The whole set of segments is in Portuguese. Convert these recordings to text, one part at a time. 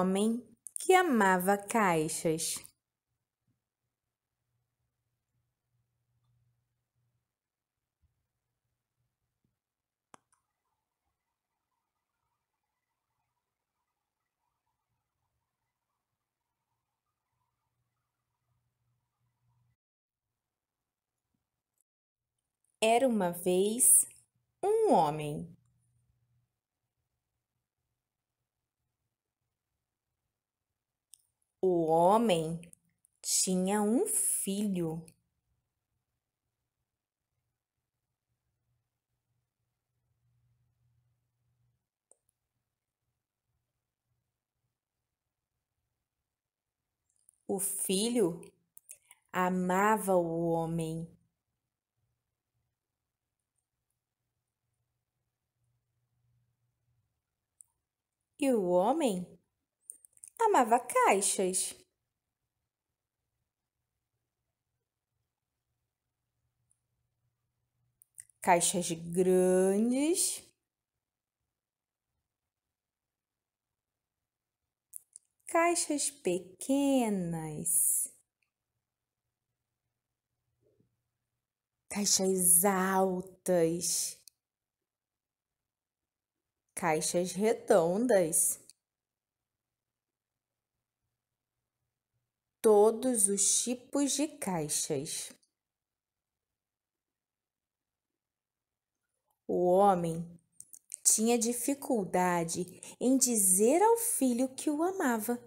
homem que amava caixas. Era uma vez um homem O homem tinha um filho. O filho amava o homem. E o homem amava caixas. Caixas grandes. Caixas pequenas. Caixas altas. Caixas redondas. todos os tipos de caixas. O homem tinha dificuldade em dizer ao filho que o amava.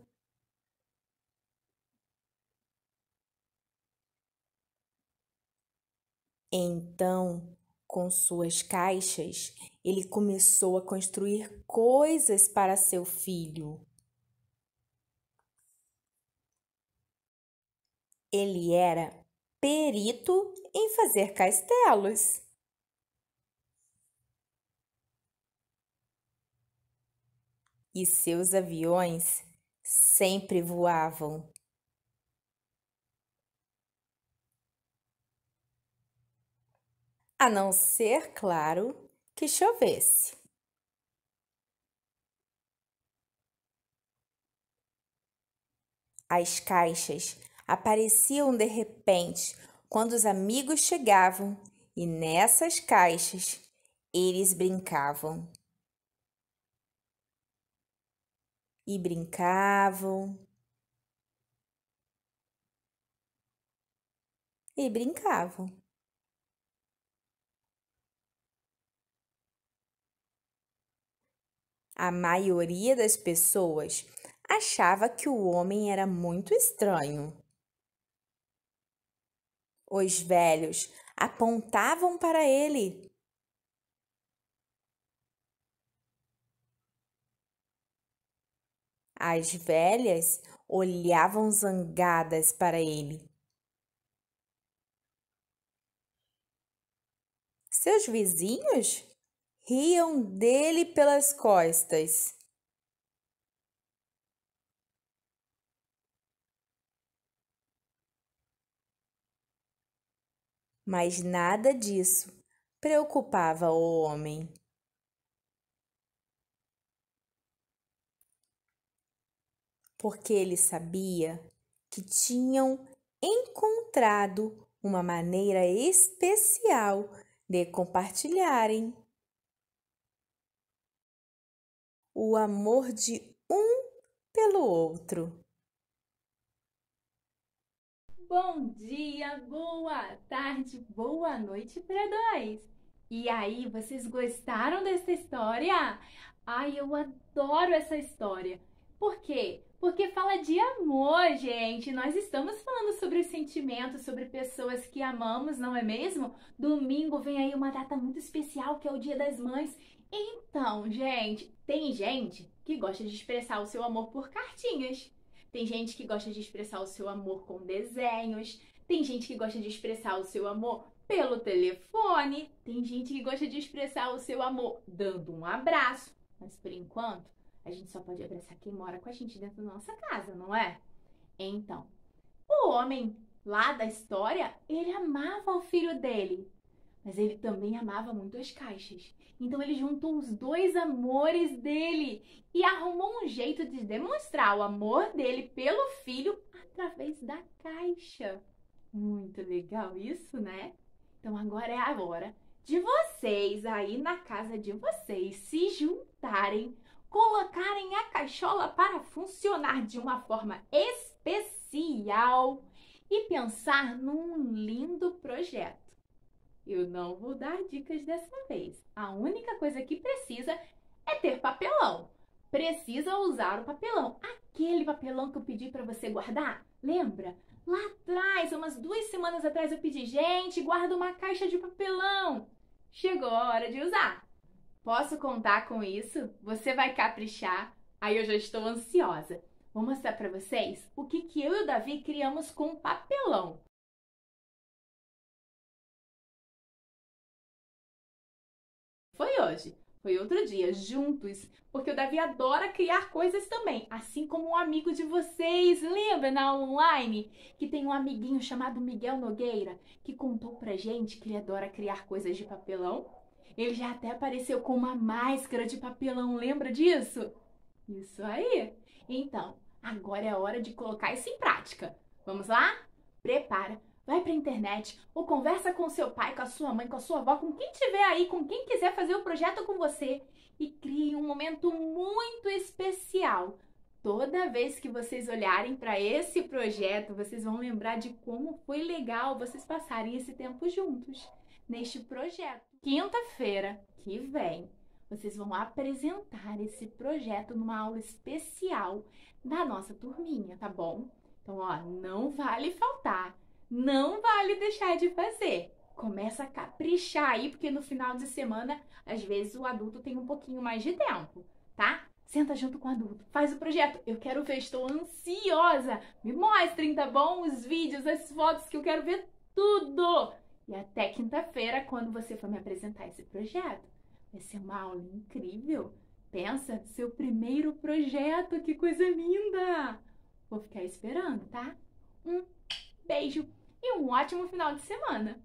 Então, com suas caixas, ele começou a construir coisas para seu filho. Ele era perito em fazer castelos. E seus aviões sempre voavam. A não ser, claro, que chovesse. As caixas apareciam de repente quando os amigos chegavam e nessas caixas eles brincavam. E brincavam. E brincavam. A maioria das pessoas achava que o homem era muito estranho os velhos apontavam para ele. As velhas olhavam zangadas para ele. Seus vizinhos riam dele pelas costas. Mas nada disso preocupava o homem. Porque ele sabia que tinham encontrado uma maneira especial de compartilharem o amor de um pelo outro. Bom dia, boa tarde, boa noite para dois. E aí, vocês gostaram dessa história? Ai, eu adoro essa história. Por quê? Porque fala de amor, gente. Nós estamos falando sobre sentimentos, sobre pessoas que amamos, não é mesmo? Domingo vem aí uma data muito especial que é o Dia das Mães. Então, gente, tem gente que gosta de expressar o seu amor por cartinhas. Tem gente que gosta de expressar o seu amor com desenhos. Tem gente que gosta de expressar o seu amor pelo telefone. Tem gente que gosta de expressar o seu amor dando um abraço. Mas por enquanto, a gente só pode abraçar quem mora com a gente dentro da nossa casa, não é? Então, o homem lá da história, ele amava o filho dele. Mas ele também amava muito as caixas. Então ele juntou os dois amores dele e arrumou um jeito de demonstrar o amor dele pelo filho através da caixa. Muito legal isso, né? Então agora é a hora de vocês aí na casa de vocês se juntarem, colocarem a caixola para funcionar de uma forma especial e pensar num lindo projeto. Eu não vou dar dicas dessa vez. A única coisa que precisa é ter papelão. Precisa usar o papelão. Aquele papelão que eu pedi para você guardar, lembra? Lá atrás, umas duas semanas atrás, eu pedi, gente, guarda uma caixa de papelão. Chegou a hora de usar. Posso contar com isso? Você vai caprichar? Aí eu já estou ansiosa. Vou mostrar para vocês o que, que eu e o Davi criamos com papelão. foi hoje, foi outro dia, juntos, porque o Davi adora criar coisas também, assim como um amigo de vocês, lembra na online? Que tem um amiguinho chamado Miguel Nogueira, que contou pra gente que ele adora criar coisas de papelão. Ele já até apareceu com uma máscara de papelão, lembra disso? Isso aí! Então, agora é hora de colocar isso em prática. Vamos lá? Prepara Vai pra internet ou conversa com seu pai, com a sua mãe, com a sua avó, com quem tiver aí, com quem quiser fazer o projeto com você e crie um momento muito especial. Toda vez que vocês olharem para esse projeto, vocês vão lembrar de como foi legal vocês passarem esse tempo juntos neste projeto. Quinta-feira que vem, vocês vão apresentar esse projeto numa aula especial da nossa turminha, tá bom? Então, ó, não vale faltar não vale deixar de fazer. Começa a caprichar aí, porque no final de semana, às vezes o adulto tem um pouquinho mais de tempo, tá? Senta junto com o adulto, faz o projeto. Eu quero ver, estou ansiosa. Me mostrem, tá então, bom? Os vídeos, as fotos, que eu quero ver tudo. E até quinta-feira, quando você for me apresentar esse projeto. Vai ser uma aula incrível. Pensa, seu primeiro projeto, que coisa linda! Vou ficar esperando, tá? Um beijo! e um ótimo final de semana!